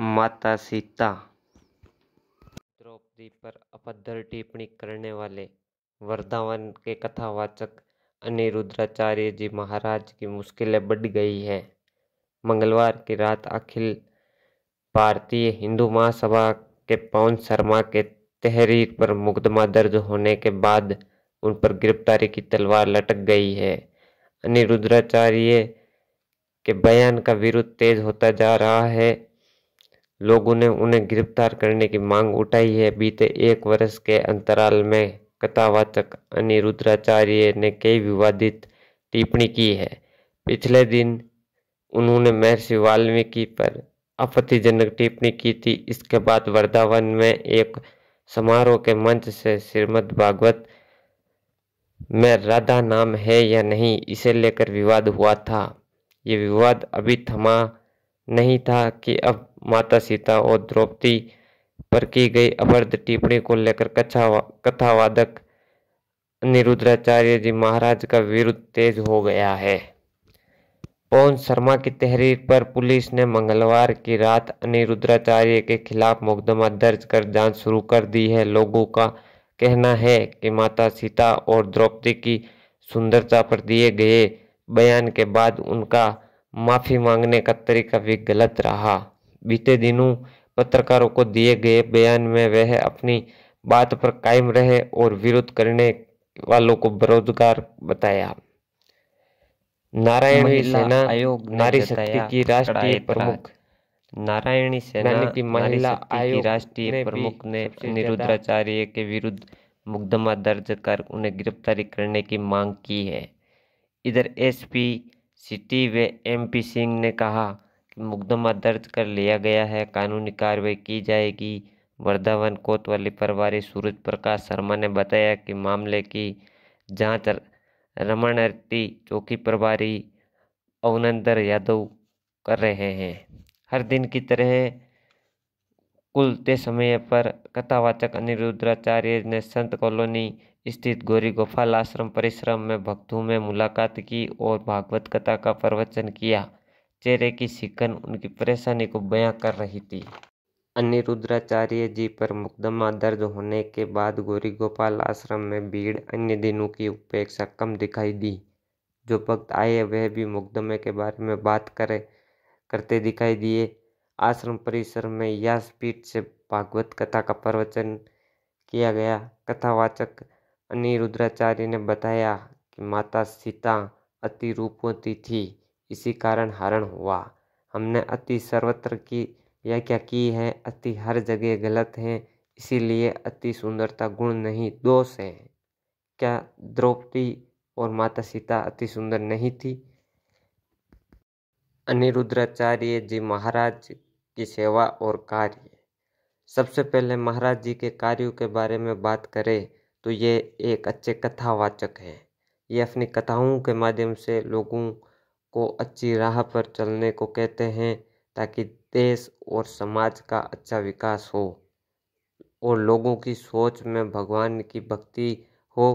माता सीता द्रौपदी पर अभद्र टिप्पणी करने वाले वर्धावन के कथावाचक अनिरुद्राचार्य जी महाराज की मुश्किलें बढ़ गई है मंगलवार की रात अखिल भारतीय हिंदू महासभा के पवन शर्मा के तहरीर पर मुकदमा दर्ज होने के बाद उन पर गिरफ्तारी की तलवार लटक गई है अनिरुद्राचार्य के बयान का विरोध तेज होता जा रहा है लोगों ने उन्हें गिरफ्तार करने की मांग उठाई है बीते एक वर्ष के अंतराल में कथावाचक अनिरुद्राचार्य ने कई विवादित टिप्पणी की है पिछले दिन उन्होंने महर्षि वाल्मीकि पर आपत्तिजनक टिप्पणी की थी इसके बाद वृद्धावन में एक समारोह के मंच से श्रीमद् भागवत में राधा नाम है या नहीं इसे लेकर विवाद हुआ था ये विवाद अभी थमा नहीं था कि अब माता सीता और द्रौपदी पर की गई अवर्ध टिप्पणी को लेकर कथा कथावादक अनिरुद्राचार्य जी महाराज का विरुद्ध तेज हो गया है पवन शर्मा की तहरीर पर पुलिस ने मंगलवार की रात अनिरुद्राचार्य के खिलाफ मुकदमा दर्ज कर जांच शुरू कर दी है लोगों का कहना है कि माता सीता और द्रौपदी की सुंदरता पर दिए गए बयान के बाद उनका माफ़ी मांगने का तरीका भी गलत रहा बीते दिनों पत्रकारों को दिए गए बयान में वह अपनी बात पर कायम रहे और विरोध करने वालों को बेरोजगार बताया नारायणी सेना नारी शक्ति की राष्ट्रीय प्रमुख नारायणी सेना की महिला आयोग की राष्ट्रीय प्रमुख ने निरुद्राचार्य के विरुद्ध मुकदमा दर्ज कर उन्हें गिरफ्तारी करने की मांग की है इधर एसपी सिटी व एमपी सिंह ने कहा कि मुकदमा दर्ज कर लिया गया है कानूनी कार्रवाई की जाएगी वर्धावन कोतवाली प्रभारी सूरज प्रकाश शर्मा ने बताया कि मामले की जांच रमणारती चौकी प्रभारी अवनंदर यादव कर रहे हैं हर दिन की तरह कुल समय पर कथावाचक अनिरुद्धाचार्य ने संत कॉलोनी स्थित गौरी गोपाल आश्रम परिश्रम में भक्तों में मुलाकात की और भागवत कथा का प्रवचन किया चेहरे की सिकन उनकी परेशानी को बयां कर रही थी अनिरुद्राचार्य जी पर मुकदमा दर्ज होने के बाद गौरी गोपाल आश्रम में भीड़ अन्य दिनों की उपेक्षा कम दिखाई दी जो भक्त आए वह भी मुकदमे के बारे में बात करे करते दिखाई दिए आश्रम परिसर में पीठ से भागवत कथा का प्रवचन किया गया कथावाचक अनिरुद्राचार्य ने बताया कि माता सीता अति रूपवती थी इसी कारण हरण हुआ हमने अति सर्वत्र की या क्या की है अति हर जगह गलत है इसीलिए अति सुंदरता गुण नहीं दोष है क्या द्रौपदी और माता सीता अति सुंदर नहीं थी अनिरुद्राचार्य जी महाराज की सेवा और कार्य सबसे पहले महाराज जी के कार्यों के बारे में बात करें तो ये एक अच्छे कथावाचक हैं ये अपनी कथाओं के माध्यम से लोगों को अच्छी राह पर चलने को कहते हैं ताकि देश और समाज का अच्छा विकास हो और लोगों की सोच में भगवान की भक्ति हो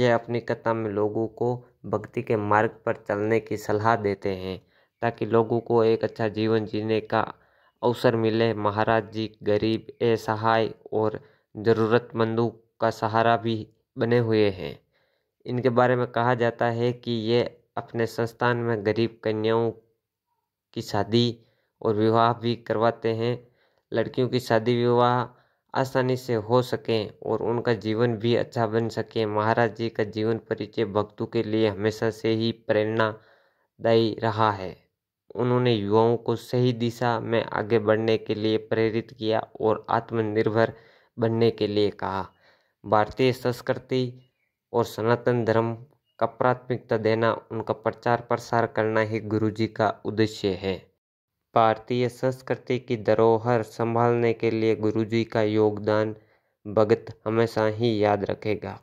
यह अपनी कथा में लोगों को भक्ति के मार्ग पर चलने की सलाह देते हैं ताकि लोगों को एक अच्छा जीवन जीने का अवसर मिले महाराज जी गरीब असहाय और ज़रूरतमंदों का सहारा भी बने हुए हैं इनके बारे में कहा जाता है कि ये अपने संस्थान में गरीब कन्याओं की शादी और विवाह भी करवाते हैं लड़कियों की शादी विवाह आसानी से हो सकें और उनका जीवन भी अच्छा बन सके महाराज जी का जीवन परिचय भक्तों के लिए हमेशा से ही प्रेरणादायी रहा है उन्होंने युवाओं को सही दिशा में आगे बढ़ने के लिए प्रेरित किया और आत्मनिर्भर बनने के लिए कहा भारतीय संस्कृति और सनातन धर्म का प्राथमिकता देना उनका प्रचार प्रसार करना ही गुरुजी का उद्देश्य है भारतीय संस्कृति की धरोहर संभालने के लिए गुरुजी का योगदान भगत हमेशा ही याद रखेगा